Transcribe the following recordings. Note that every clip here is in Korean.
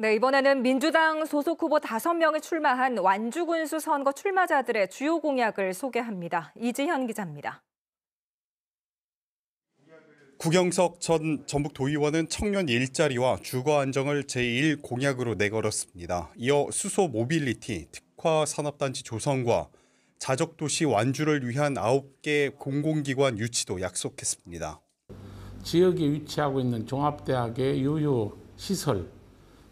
네, 이번에는 민주당 소속 후보 5명이 출마한 완주군수 선거 출마자들의 주요 공약을 소개합니다. 이지현 기자입니다. 구경석 전 전북도의원은 청년 일자리와 주거 안정을 제1 공약으로 내걸었습니다. 이어 수소 모빌리티, 특화 산업단지 조성과 자적도시 완주를 위한 9개 공공기관 유치도 약속했습니다. 지역에 위치하고 있는 종합대학의 유효 시설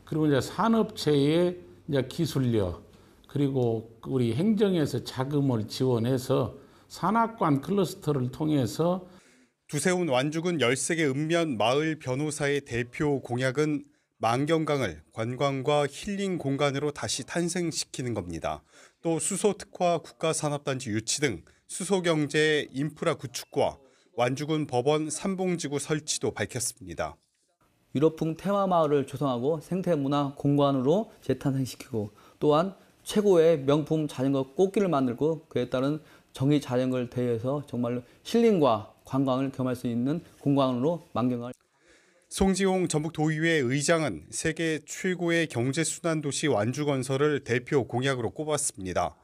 그리고 이제 산업체의 이제 기술력 그리고 우리 행정에서 자금을 지원해서 산악관 클러스터를 통해서 두세훈 완주군 13개 읍면 마을 변호사의 대표 공약은 망경강을 관광과 힐링 공간으로 다시 탄생시키는 겁니다. 또 수소특화 국가산업단지 유치 등 수소경제 인프라 구축과 완주군 법원 삼봉지구 설치도 밝혔습니다. 유럽풍 테마 마을을 조성하고 생태문화 공간으로 재탄생시키고 또한 최고의 명품 자전거 꽃길을 만들고 그에 따른 정의 자전거를 대여해서 정말로 힐링과 관광을 겸할 수 있는 공간으로 만경할 송지용 전북도의회 의장은 세계 최고의 경제순환 도시 완주 건설을 대표 공약으로 꼽았습니다.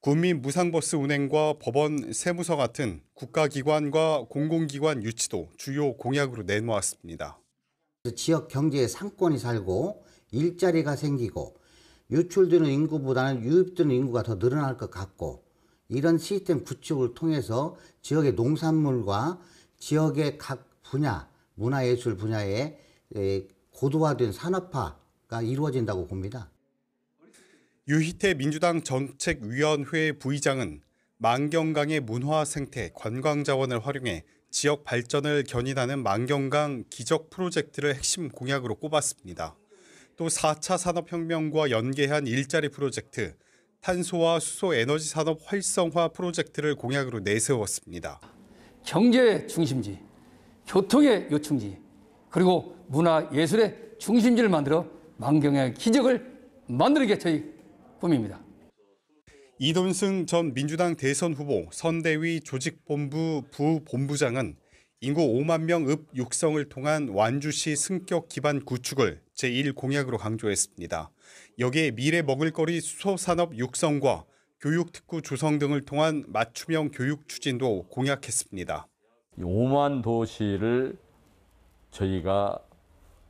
국민 무상버스 운행과 법원, 세무서 같은 국가기관과 공공기관 유치도 주요 공약으로 내놓았습니다. 그 지역 경제의 상권이 살고 일자리가 생기고 유출되는 인구보다는 유입되는 인구가 더 늘어날 것 같고 이런 시스템 구축을 통해서 지역의 농산물과 지역의 각 분야, 문화예술 분야에 고도화된 산업화가 이루어진다고 봅니다. 유희태 민주당 정책위원회 부의장은 만경강의 문화 생태 관광 자원을 활용해 지역 발전을 견인하는 만경강 기적 프로젝트를 핵심 공약으로 꼽았습니다. 또 4차 산업혁명과 연계한 일자리 프로젝트, 탄소와 수소 에너지 산업 활성화 프로젝트를 공약으로 내세웠습니다. 경제의 중심지, 교통의 요충지, 그리고 문화 예술의 중심지를 만들어 만경의 기적을 만들게 저희 꿈입니다. 이돈승 전 민주당 대선 후보 선대위 조직본부 부본부장은 인구 5만 명읍 육성을 통한 완주시 승격 기반 구축을 제1공약으로 강조했습니다. 여기에 미래 먹을거리 수소산업 육성과 교육특구 조성 등을 통한 맞춤형 교육 추진도 공약했습니다. 5만 도시를 저희가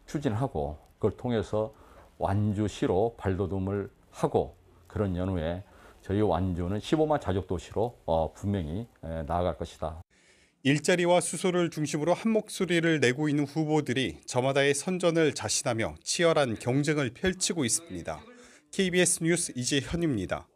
추진하고 그걸 통해서 완주시로 발돋움을 하고 그런 연후에 저희 완주는 15만 자족도시로 어, 분명히 나아갈 것이다. 일자리와 수소를 중심으로 한 목소리를 내고 있는 후보들이 저마다의 선전을 자신하며 치열한 경쟁을 펼치고 있습니다. KBS 뉴스 이재현입니다.